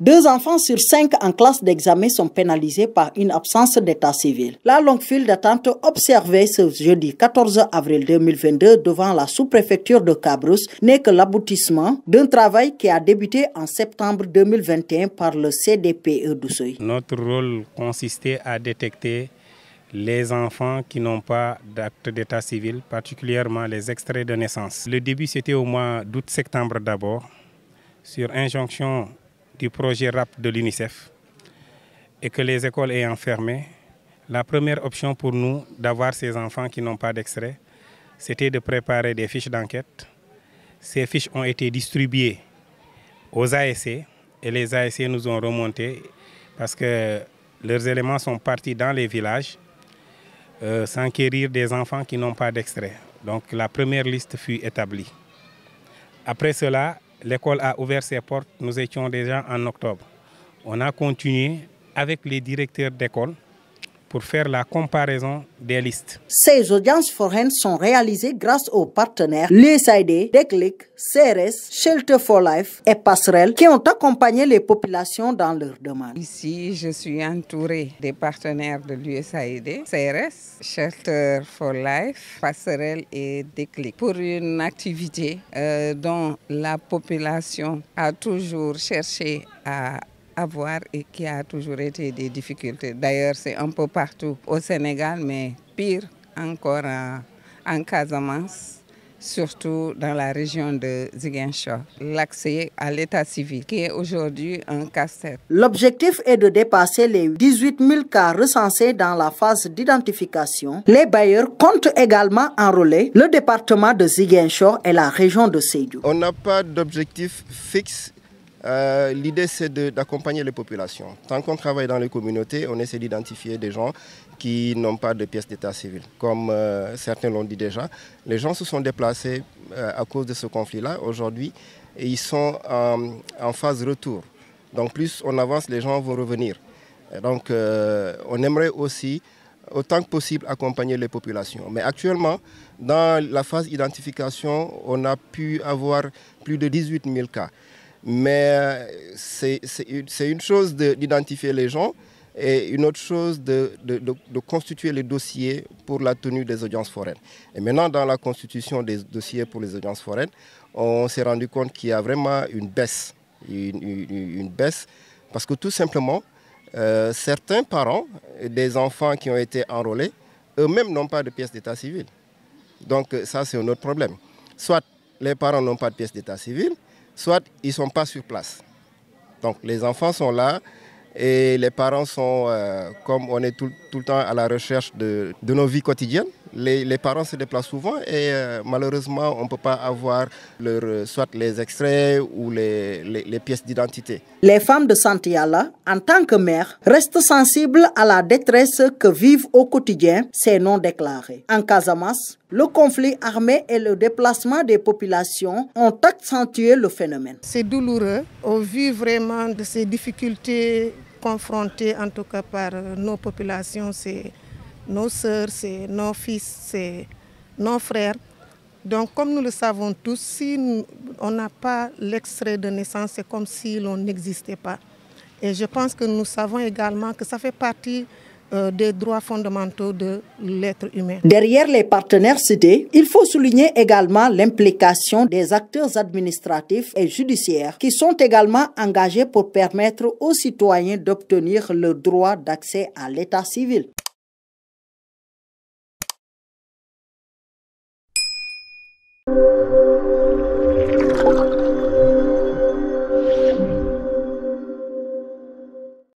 Deux enfants sur cinq en classe d'examen sont pénalisés par une absence d'état civil. La longue file d'attente observée ce jeudi 14 avril 2022 devant la sous-préfecture de Cabrousse n'est que l'aboutissement d'un travail qui a débuté en septembre 2021 par le CDPE d'Oussoy. Notre rôle consistait à détecter les enfants qui n'ont pas d'acte d'état civil, particulièrement les extraits de naissance. Le début, c'était au mois d'août-septembre d'abord, sur injonction du projet RAP de l'UNICEF, et que les écoles ayant fermé, la première option pour nous d'avoir ces enfants qui n'ont pas d'extrait, c'était de préparer des fiches d'enquête. Ces fiches ont été distribuées aux ASC e et les ASC e nous ont remonté parce que leurs éléments sont partis dans les villages euh, s'enquérir des enfants qui n'ont pas d'extrait. Donc la première liste fut établie. Après cela, l'école a ouvert ses portes. Nous étions déjà en octobre. On a continué avec les directeurs d'école pour faire la comparaison des listes. Ces audiences foraines sont réalisées grâce aux partenaires l'USAID, DECLIC, CRS, Shelter for Life et Passerelle qui ont accompagné les populations dans leurs demandes. Ici, je suis entouré des partenaires de l'USAID, CRS, Shelter for Life, Passerelle et DECLIC pour une activité euh, dont la population a toujours cherché à avoir et qui a toujours été des difficultés. D'ailleurs, c'est un peu partout au Sénégal, mais pire encore en, en Casamance surtout dans la région de Ziguinchor, l'accès à l'état civil, qui est aujourd'hui un casse-tête. L'objectif est de dépasser les 18 000 cas recensés dans la phase d'identification. Les bailleurs comptent également enrôler le département de Ziguinchor et la région de Seydou. On n'a pas d'objectif fixe euh, l'idée, c'est d'accompagner les populations. Tant qu'on travaille dans les communautés, on essaie d'identifier des gens qui n'ont pas de pièces d'état civil. Comme euh, certains l'ont dit déjà, les gens se sont déplacés euh, à cause de ce conflit-là aujourd'hui et ils sont en phase retour. Donc plus on avance, les gens vont revenir. donc on aimerait aussi autant que possible accompagner les populations. Mais actuellement, dans la phase identification, on a pu avoir plus de 18 000 cas. Mais euh, c'est une chose d'identifier les gens et une autre chose de, constituer les dossiers pour la tenue des audiences foraines. Et maintenant, dans la constitution des dossiers pour les audiences foraines, on s'est rendu compte qu'il y a vraiment une baisse. Une, baisse parce que tout simplement, euh, certains parents des enfants qui ont été enrôlés, eux-mêmes n'ont pas de pièce d'état civil. Donc euh, ça, c'est un autre problème. Soit les parents n'ont pas de pièce d'état civil, soit ils ne sont pas sur place. Donc les enfants sont là et les parents sont, euh, comme on est tout, le temps à la recherche de nos vies quotidiennes, les, parents se déplacent souvent et euh, malheureusement, on ne peut pas avoir euh, soit les extraits ou les, pièces d'identité. Les femmes de Santiala, en tant que mères, restent sensibles à la détresse que vivent au quotidien ces non-déclarés. En Casamance, le conflit armé et le déplacement des populations ont accentué le phénomène. C'est douloureux. On vit vraiment de ces difficultés confrontées, en tout cas par euh, nos populations. C'est nos sœurs, c'est nos fils, c'est nos frères. Donc, comme nous le savons tous, si on n'a pas l'extrait de naissance, c'est comme si l'on n'existait pas. Et je pense que nous savons également que ça fait partie euh, des droits fondamentaux de l'être humain. Derrière les partenaires cités, il faut souligner également l'implication des acteurs administratifs et judiciaires qui sont également engagés pour permettre aux citoyens d'obtenir le droit d'accès à l'état civil.